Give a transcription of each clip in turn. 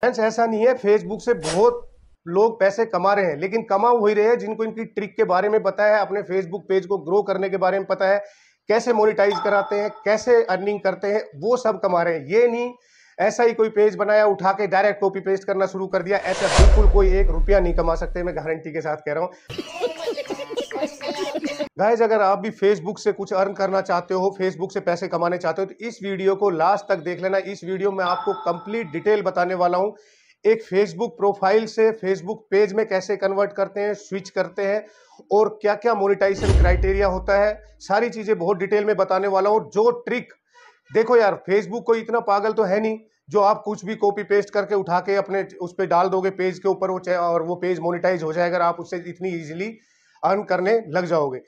friends ऐसा नहीं है फेसबुक से बहुत लोग पैसे कमा रहे हैं लेकिन कमा ही रहे हैं जिनको इनकी ट्रिक के बारे में पता है अपने फेसबुक पेज को ग्रो करने के बारे में पता है कैसे मोनिटाइज कराते हैं कैसे अर्निंग करते हैं वो सब कमा रहे हैं ये नहीं ऐसा ही कोई पेज बनाया उठा के डायरेक्ट कॉपी पेस्ट करना शुरू कर दिया ऐसा बिल्कुल कोई एक रुपया नहीं कमा सकते मैं गारंटी के साथ कह रहा हूँ गाइज अगर आप भी फेसबुक से कुछ अर्न करना चाहते हो फेसबुक से पैसे कमाने चाहते हो तो इस वीडियो को लास्ट तक देख लेना इस वीडियो में आपको कंप्लीट डिटेल बताने वाला हूँ एक फेसबुक प्रोफाइल से फेसबुक पेज में कैसे कन्वर्ट करते हैं स्विच करते हैं और क्या क्या मोनिटाइजेशन क्राइटेरिया होता है सारी चीज़ें बहुत डिटेल में बताने वाला हूँ जो ट्रिक देखो यार फेसबुक को इतना पागल तो है नहीं जो आप कुछ भी कॉपी पेस्ट करके उठा के अपने उस पर डाल दोगे पेज के ऊपर वो और वो पेज मोनिटाइज हो जाएगा आप उससे इतनी ईजिली अर्न करने लग जाओगे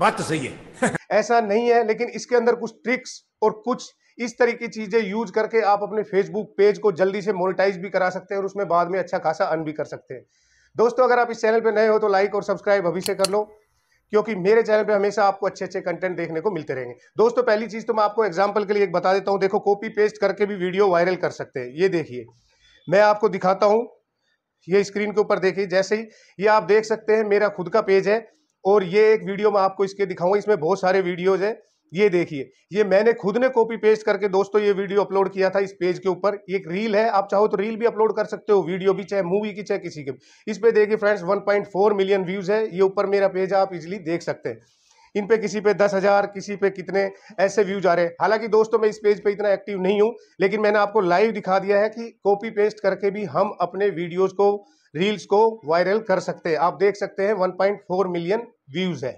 बात तो सही है ऐसा नहीं है लेकिन इसके अंदर कुछ ट्रिक्स और कुछ इस तरह की चीजें यूज करके आप अपने फेसबुक पेज को जल्दी से मोनिटाइज भी करा सकते हैं और उसमें बाद में अच्छा खासा अर्न भी कर सकते हैं दोस्तों अगर आप इस चैनल पर नए हो तो लाइक और सब्सक्राइब अभी से कर लो क्योंकि मेरे चैनल पे हमेशा आपको अच्छे अच्छे कंटेंट देखने को मिलते रहेंगे दोस्तों पहली चीज़ तो मैं आपको एग्जाम्पल के लिए एक बता देता हूँ देखो कॉपी पेस्ट करके भी वीडियो वायरल कर सकते हैं ये देखिए मैं आपको दिखाता हूँ ये स्क्रीन के ऊपर देखिए जैसे ही ये आप देख सकते हैं मेरा खुद का पेज है और ये एक वीडियो मैं आपको इसके दिखाऊंगा इसमें बहुत सारे वीडियोज हैं ये देखिए ये मैंने खुद ने कॉपी पेस्ट करके दोस्तों ये वीडियो अपलोड किया था इस पेज के ऊपर एक रील है आप चाहो तो रील भी अपलोड कर सकते हो वीडियो भी चाहे मूवी की चाहे किसी के इस पे देखिए फ्रेंड्स 1.4 मिलियन व्यूज है ये ऊपर मेरा पेज आप इजिली देख सकते हैं इन पे किसी पे दस हज़ार किसी पे कितने ऐसे व्यूज आ रहे हैं हालांकि दोस्तों मैं इस पेज पे इतना एक्टिव नहीं हूँ लेकिन मैंने आपको लाइव दिखा दिया है कि कॉपी पेस्ट करके भी हम अपने वीडियोज़ को रील्स को वायरल कर सकते हैं आप देख सकते हैं 1.4 मिलियन व्यूज है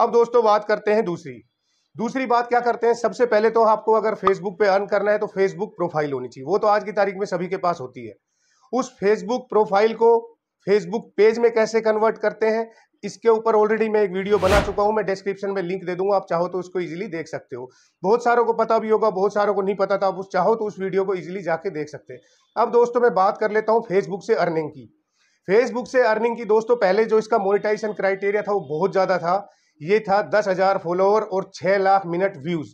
अब दोस्तों बात करते हैं दूसरी दूसरी बात क्या करते हैं सबसे पहले तो आपको अगर फेसबुक पे अर्न करना है तो फेसबुक प्रोफाइल होनी चाहिए वो तो आज की तारीख में सभी के पास होती है उस फेसबुक प्रोफाइल को फेसबुक पेज में कैसे कन्वर्ट करते हैं इसके ऊपर ऑलरेडी मैं एक वीडियो बना चुका हूं मैं डिस्क्रिप्शन में लिंक दे दूंगा आप चाहो तो उसको इजीली देख सकते हो बहुत सारों को पता भी होगा बहुत सारों को नहीं पता था तो आप उस चाहो तो उस वीडियो को इजीली जाके देख सकते हैं अब दोस्तों मैं बात कर लेता हूं फेसबुक से अर्निंग की फेसबुक से अर्निंग की दोस्तों पहले जो इसका मोनिटाइजेशन क्राइटेरिया था वो बहुत ज़्यादा था ये था दस हज़ार फॉलोअर और छः लाख मिनट व्यूज़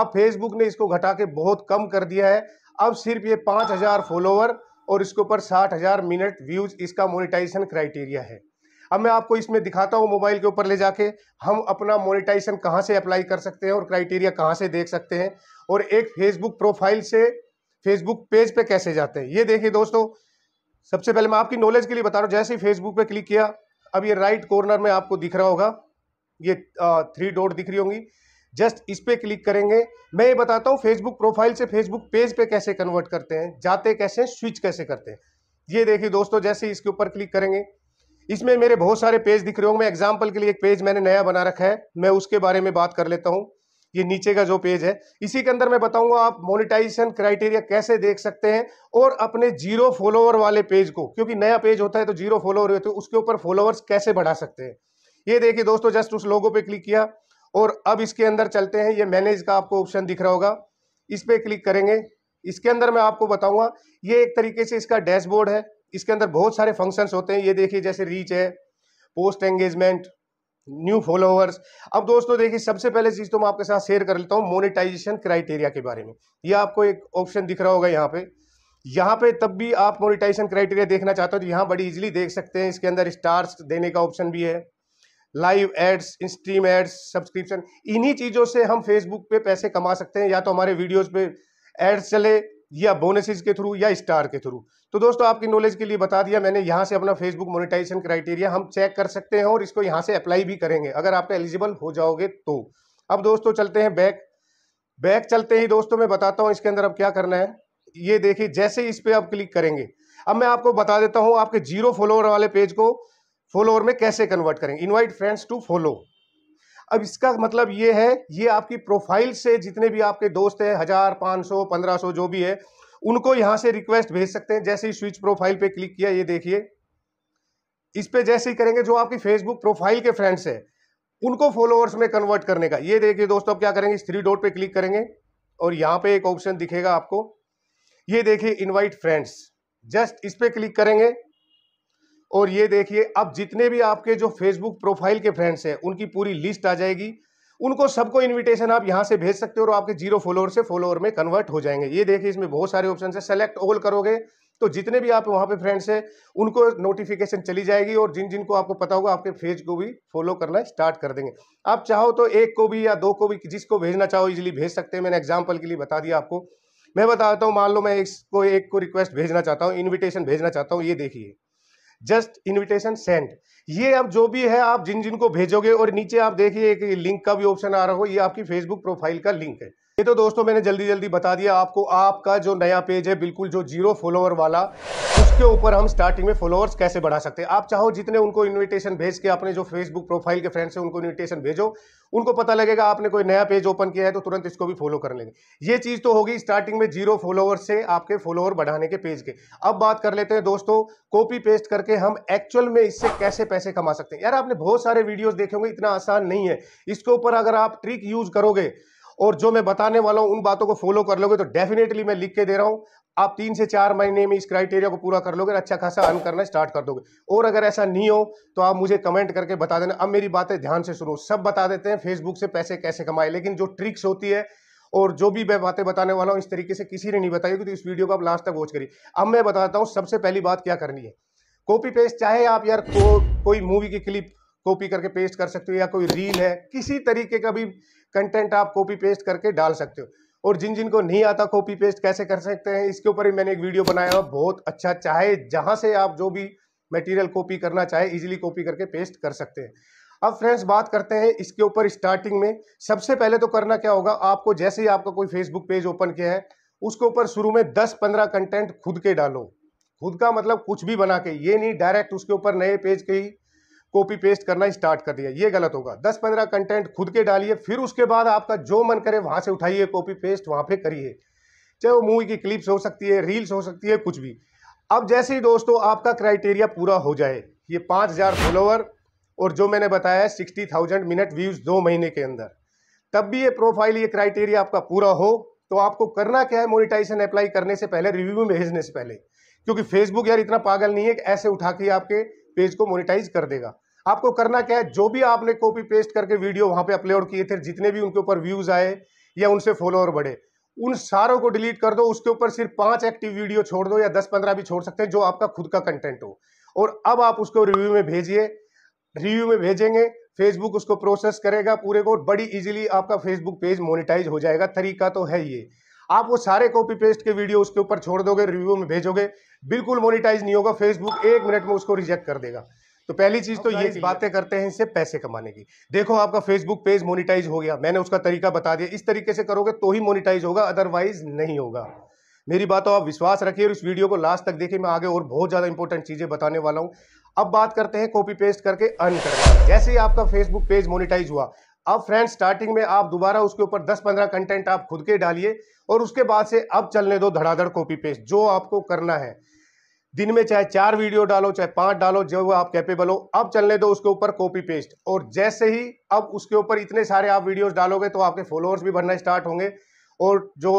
अब फेसबुक ने इसको घटा के बहुत कम कर दिया है अब सिर्फ ये पाँच हज़ार फॉलोअर और इसके ऊपर साठ हज़ार मिनट व्यूज़ इसका मोनिटाइजेशन क्राइटेरिया है अब मैं आपको इसमें दिखाता हूँ मोबाइल के ऊपर ले जाके हम अपना मोनिटाइजेशन कहाँ से अप्लाई कर सकते हैं और क्राइटेरिया कहाँ से देख सकते हैं और एक फेसबुक प्रोफाइल से फेसबुक पेज पे कैसे जाते हैं ये देखिए दोस्तों सबसे पहले मैं आपकी नॉलेज के लिए बता रहा हूँ जैसे ही फेसबुक पे क्लिक किया अब ये राइट कॉर्नर में आपको दिख रहा होगा ये थ्री डॉट दिख रही होंगी जस्ट इस पर क्लिक करेंगे मैं ये बताता हूँ फेसबुक प्रोफाइल से फेसबुक पेज पे कैसे कन्वर्ट करते हैं जाते कैसे स्विच कैसे करते हैं ये देखिए दोस्तों जैसे इसके ऊपर क्लिक करेंगे इसमें मेरे बहुत सारे पेज दिख रहे होंगे मैं एग्जाम्पल के लिए एक पेज मैंने नया बना रखा है मैं उसके बारे में बात कर लेता हूँ ये नीचे का जो पेज है इसी के अंदर मैं बताऊंगा आप मोनिटाइजेशन क्राइटेरिया कैसे देख सकते हैं और अपने जीरो फॉलोवर वाले पेज को क्योंकि नया पेज होता है तो जीरो फॉलोवर होते हैं उसके ऊपर फॉलोअर्स कैसे बढ़ा सकते हैं ये देखिए दोस्तों जस्ट उस लोगो पर क्लिक किया और अब इसके अंदर चलते हैं ये मैनेज का आपको ऑप्शन दिख रहा होगा इस पर क्लिक करेंगे इसके अंदर मैं आपको बताऊंगा ये एक तरीके से इसका डैशबोर्ड है इसके अंदर बहुत सारे फंक्शंस होते हैं ये देखिए जैसे रीच है पोस्ट एंगेजमेंट न्यू फॉलोअर्स अब दोस्तों देखिए सबसे पहले चीज़ तो मैं आपके साथ शेयर कर लेता हूँ मोनिटाइजेशन क्राइटेरिया के बारे में ये आपको एक ऑप्शन दिख रहा होगा यहाँ पे यहाँ पे तब भी आप मोनिटाइजेशन क्राइटेरिया देखना चाहते हो तो यहाँ बड़ी इजीली देख सकते हैं इसके अंदर स्टार्स देने का ऑप्शन भी है live ads instream ads subscription इन्हीं चीज़ों से हम फेसबुक पे पैसे कमा सकते हैं या तो हमारे वीडियोज़ पे एड्स चले या बोनसेज के थ्रू या स्टार के थ्रू तो दोस्तों आपकी नॉलेज के लिए बता दिया मैंने यहाँ से अपना फेसबुक मोनिटाइजेशन क्राइटेरिया हम चेक कर सकते हैं और इसको यहाँ से अप्लाई भी करेंगे अगर आप एलिजिबल हो जाओगे तो अब दोस्तों चलते हैं बैक बैक चलते ही दोस्तों मैं बताता हूँ इसके अंदर अब क्या करना है ये देखिए जैसे इस पर आप क्लिक करेंगे अब मैं आपको बता देता हूँ आपके जीरो फॉलोअर वाले पेज को फॉलोअर में कैसे कन्वर्ट करेंगे इन्वाइट फ्रेंड्स टू फॉलो अब इसका मतलब ये है ये आपकी प्रोफाइल से जितने भी आपके दोस्त हैं हज़ार पाँच सौ पंद्रह सौ जो भी है उनको यहाँ से रिक्वेस्ट भेज सकते हैं जैसे ही स्विच प्रोफाइल पे क्लिक किया ये देखिए इस पर जैसे ही करेंगे जो आपकी फेसबुक प्रोफाइल के फ्रेंड्स है उनको फॉलोअर्स में कन्वर्ट करने का ये देखिए दोस्तों अब क्या करेंगे इस थ्री डॉट पे क्लिक करेंगे और यहाँ पे एक ऑप्शन दिखेगा आपको ये देखिए इनवाइट फ्रेंड्स जस्ट इस पर क्लिक करेंगे और ये देखिए अब जितने भी आपके जो फेसबुक प्रोफाइल के फ्रेंड्स हैं उनकी पूरी लिस्ट आ जाएगी उनको सबको इनविटेशन आप यहाँ से भेज सकते हो और आपके जीरो फॉलोअर से फॉलोअर में कन्वर्ट हो जाएंगे ये देखिए इसमें बहुत सारे ऑप्शन है सेलेक्ट ऑल करोगे तो जितने भी आप वहाँ पे फ्रेंड्स हैं उनको नोटिफिकेशन चली जाएगी और जिन जिनको आपको पता होगा आपके फेज को भी फॉलो करना स्टार्ट कर देंगे आप चाहो तो एक को भी या दो को भी जिसको भेजना चाहो इजिली भेज सकते हैं मैंने एग्जाम्पल के लिए बता दिया आपको मैं बताता हूँ मान लो मैं इसको एक को रिक्वेस्ट भेजना चाहता हूँ इन्विटेशन भेजना चाहता हूँ ये देखिए just invitation sent ये अब जो भी है आप जिन जिन को भेजोगे और नीचे आप देखिए एक लिंक का भी ऑप्शन आ रहा हो ये आपकी फेसबुक प्रोफाइल का लिंक है ये तो दोस्तों मैंने जल्दी जल्दी बता दिया आपको आपका जो नया पेज है बिल्कुल जो जीरो फॉलोअर वाला उसके ऊपर हम स्टार्टिंग में फॉलोअर्स कैसे बढ़ा सकते हैं आप चाहो जितने उनको इनविटेशन भेज के अपने जो फेसबुक प्रोफाइल के फ्रेंड्स हैं उनको इनविटेशन भेजो उनको पता लगेगा आपने कोई नया पेज ओपन किया है तो तुरंत इसको भी फॉलो कर लेंगे ये चीज़ तो होगी स्टार्टिंग में जीरो फॉलोअर से आपके फॉलोअर बढ़ाने के पेज के अब बात कर लेते हैं दोस्तों कॉपी पेस्ट करके हम एक्चुअल में इससे कैसे पैसे कैसे कमा सकते हैं यार आपने बहुत सारे वीडियोस देखे होंगे इतना आसान नहीं है इसके ऊपर अगर आप ट्रिक यूज करोगे और जो मैं बताने वाला हूं उन बातों को फॉलो कर लोगे तो डेफिनेटली मैं लिख के दे रहा हूं आप तीन से चार महीने में इस क्राइटेरिया को पूरा कर लोगे अच्छा खासा अर्न करना स्टार्ट कर दोगे और अगर ऐसा नहीं हो तो आप मुझे कमेंट करके बता देना अब मेरी बातें ध्यान से सुनो सब बता देते हैं फेसबुक से पैसे कैसे कमाए लेकिन जो ट्रिक्स होती है और जो भी मैं बातें बताने वाला हूँ इस तरीके से किसी ने नहीं बताई क्योंकि तो इस वीडियो को आप लास्ट तक वॉच करिए अब मैं बताता हूँ सबसे पहली बात क्या करनी है कॉपी पेस्ट चाहे आप यार को, कोई मूवी की क्लिप कॉपी करके पेस्ट कर सकते हो या कोई रील है किसी तरीके का भी कंटेंट आप कॉपी पेस्ट करके डाल सकते हो और जिन जिन को नहीं आता कॉपी पेस्ट कैसे कर सकते हैं इसके ऊपर ही मैंने एक वीडियो बनाया हुआ बहुत अच्छा चाहे जहाँ से आप जो भी मटेरियल कॉपी करना चाहे इजीली कॉपी करके पेस्ट कर सकते हैं अब फ्रेंड्स बात करते हैं इसके ऊपर स्टार्टिंग में सबसे पहले तो करना क्या होगा आपको जैसे ही आपका कोई फेसबुक पेज ओपन किया है उसके ऊपर शुरू में दस पंद्रह कंटेंट खुद के डालो खुद का मतलब कुछ भी बना के ये नहीं डायरेक्ट उसके ऊपर नए पेज के ही कॉपी पेस्ट करना स्टार्ट कर दिया ये गलत होगा दस पंद्रह कंटेंट खुद के डालिए फिर उसके बाद आपका जो मन करे वहाँ से उठाइए कॉपी पेस्ट वहाँ पे करिए चाहे वो मूवी की क्लिप्स हो सकती है रील्स हो सकती है कुछ भी अब जैसे ही दोस्तों आपका क्राइटेरिया पूरा हो जाए ये पाँच हज़ार फॉलोअर और जो मैंने बताया सिक्सटी थाउजेंड मिनट व्यूज़ दो महीने के अंदर तब भी ये प्रोफाइल ये क्राइटेरिया आपका पूरा हो तो आपको करना क्या है मोनिटाइजेशन अप्लाई करने से पहले रिव्यू में भेजने से पहले क्योंकि फेसबुक यार इतना पागल नहीं है कि ऐसे उठा के आपके पेज को मोनिटाइज कर देगा आपको करना क्या है जो भी आपने कॉपी पेस्ट करके वीडियो वहां पे अपलोड किए थे जितने भी उनके ऊपर व्यूज आए या उनसे फॉलोअर बढ़े उन सारों को डिलीट कर दो उसके ऊपर सिर्फ पांच एक्टिव वीडियो छोड़ दो या दस पंद्रह भी छोड़ सकते हैं जो आपका खुद का कंटेंट हो और अब आप उसको रिव्यू में भेजिए रिव्यू में भेजेंगे फेसबुक उसको प्रोसेस करेगा पूरे को बड़ी इजीली आपका फेसबुक पेज मोनिटाइज हो जाएगा तरीका तो है ये आप वो सारे कॉपी पेस्ट के वीडियो उसके ऊपर छोड़ दोगे रिव्यू में भेजोगे बिल्कुल मोनिटाइज नहीं होगा फेसबुक एक मिनट में उसको रिजेक्ट कर देगा तो पहली चीज तो ये बातें करते हैं इससे पैसे कमाने की देखो आपका फेसबुक पेज मोनिटाइज हो गया मैंने उसका तरीका बता दिया इस तरीके से करोगे तो ही मोनिटाइज होगा अदरवाइज नहीं होगा मेरी बात आप विश्वास रखिए और इस वीडियो को लास्ट तक देखिए मैं आगे और बहुत ज़्यादा इंपॉर्टेंट चीज़ें बताने वाला हूं अब बात करते हैं कॉपी पेस्ट करके अर्न करना जैसे ही आपका फेसबुक पेज मोनिटाइज हुआ अब फ्रेंड्स स्टार्टिंग में आप दोबारा उसके ऊपर 10-15 कंटेंट आप खुद के डालिए और उसके बाद से अब चलने दो धड़ाधड़ कॉपी पेस्ट जो आपको करना है दिन में चाहे चार वीडियो डालो चाहे पांच डालो जो आप कैपेबल हो अब चलने दो उसके ऊपर कॉपी पेस्ट और जैसे ही अब उसके ऊपर इतने सारे आप वीडियो डालोगे तो आपके फॉलोअर्स भी बढ़ना स्टार्ट होंगे और जो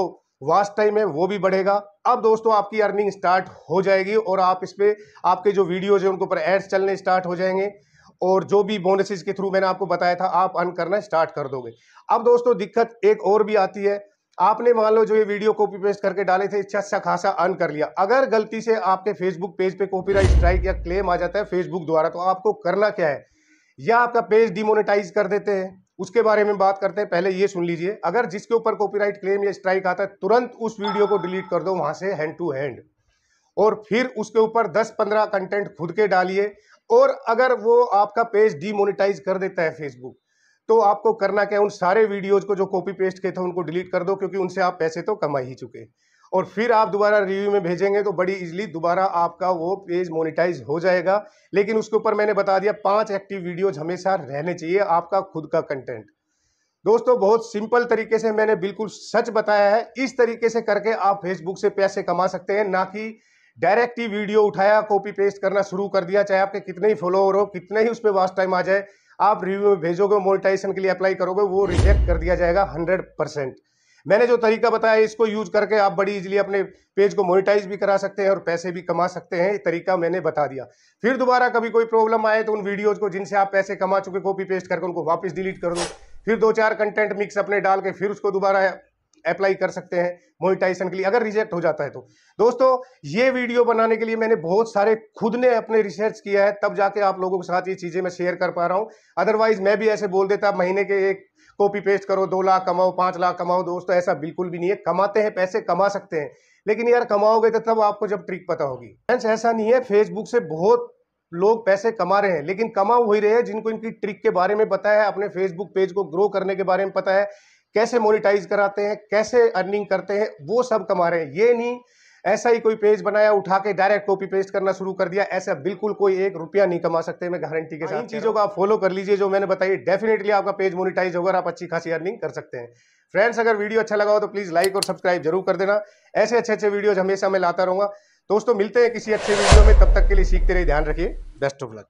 वास्ट टाइम है वो भी बढ़ेगा अब दोस्तों आपकी अर्निंग स्टार्ट हो जाएगी और आप इस पर आपके जो वीडियोज है उनके ऊपर एड्स चलने स्टार्ट हो जाएंगे और जो भी बोनसेस के थ्रू मैंने आपको बताया था आप अर्न करना स्टार्ट कर दोगे अब दोस्तों दिक्कत एक और भी आती है आपने मान लो जो ये वीडियो कॉपी पेस्ट करके डाले थे अच्छा अच्छा खासा अर्न कर लिया अगर गलती से आपके फेसबुक पेज पे कॉपीराइट स्ट्राइक या क्लेम आ जाता है फेसबुक द्वारा तो आपको करना क्या है या आपका पेज डिमोनेटाइज कर देते हैं उसके बारे में बात करते हैं पहले ये सुन लीजिए अगर जिसके ऊपर कॉपीराइट क्लेम या स्ट्राइक आता है तुरंत उस वीडियो को डिलीट कर दो वहां से हैंड टू हैंड और फिर उसके ऊपर 10-15 कंटेंट खुद के डालिए और अगर वो आपका पेज डीमोनेटाइज कर देता है फेसबुक तो आपको करना क्या है उन सारे वीडियोज को जो कॉपी पेस्ट किए थे उनको डिलीट कर दो क्योंकि उनसे आप पैसे तो कमा ही चुके और फिर आप दोबारा रिव्यू में भेजेंगे तो बड़ी इजीली दोबारा आपका वो पेज मोनिटाइज हो जाएगा लेकिन उसके ऊपर मैंने बता दिया पांच एक्टिव वीडियोज हमेशा रहने चाहिए आपका खुद का कंटेंट दोस्तों बहुत सिंपल तरीके से मैंने बिल्कुल सच बताया है इस तरीके से करके आप फेसबुक से पैसे कमा सकते हैं ना कि डायरेक्ट ही वीडियो उठाया कॉपी पेस्ट करना शुरू कर दिया चाहे आपके कितने ही फॉलोअर हो कितने ही उस पर वास्ट टाइम आ जाए आप रिव्यू में भेजोगे मोनिटाइजेशन के लिए अप्लाई करोगे वो रिजेक्ट कर दिया जाएगा हंड्रेड परसेंट मैंने जो तरीका बताया इसको यूज करके आप बड़ी इजीली अपने पेज को मोनिटाइज भी करा सकते हैं और पैसे भी कमा सकते हैं तरीका मैंने बता दिया फिर दोबारा कभी कोई प्रॉब्लम आए तो उन वीडियोज को जिनसे आप पैसे कमा चुके कॉपी पेस्ट करके उनको वापस डिलीट कर दो फिर दो चार कंटेंट मिक्स अपने डाल के फिर उसको दोबारा अप्लाई कर सकते हैं मोनिटाइजेशन के लिए अगर रिजेक्ट हो जाता है तो दोस्तों ये वीडियो बनाने के लिए मैंने बहुत सारे खुद ने अपने रिसर्च किया है तब जाके आप लोगों के साथ ये चीज़ें मैं शेयर कर पा रहा हूँ अदरवाइज मैं भी ऐसे बोल देता महीने के एक कॉपी पेस्ट करो दो लाख कमाओ पाँच लाख कमाओ दोस्तों ऐसा बिल्कुल भी नहीं है कमाते हैं पैसे कमा सकते हैं लेकिन यार कमाओगे तो तब आपको जब ट्रिक पता होगी फ्रेंड्स ऐसा नहीं है फेसबुक से बहुत लोग पैसे कमा रहे हैं लेकिन कमा ही रहे हैं जिनको इनकी ट्रिक के बारे में पता है अपने फेसबुक पेज को ग्रो करने के बारे में पता है कैसे मोनिटाइज कराते हैं कैसे अर्निंग करते हैं वो सब कमा रहे हैं ये नहीं ऐसा ही कोई पेज बनाया उठा के डायरेक्ट कॉपी पेस्ट करना शुरू कर दिया ऐसा बिल्कुल कोई एक रुपया नहीं कमा सकते मैं गारंटी के साथ चीज़ों को आप फॉलो कर लीजिए जो मैंने बताई डेफिनेटली आपका पेज मोनिटाइज होगा आप अच्छी खासी अर्निंग कर सकते हैं फ्रेंड्स अगर वीडियो अच्छा लगा हो तो प्लीज़ लाइक और सब्सक्राइब जरूर कर देना ऐसे अच्छे अच्छे वीडियोज हमेशा मैं लाता रहूंगा दोस्तों मिलते हैं किसी अच्छे वीडियो में तब तक के लिए सीखते रहिए ध्यान रखिए बेस्ट ऑफ लक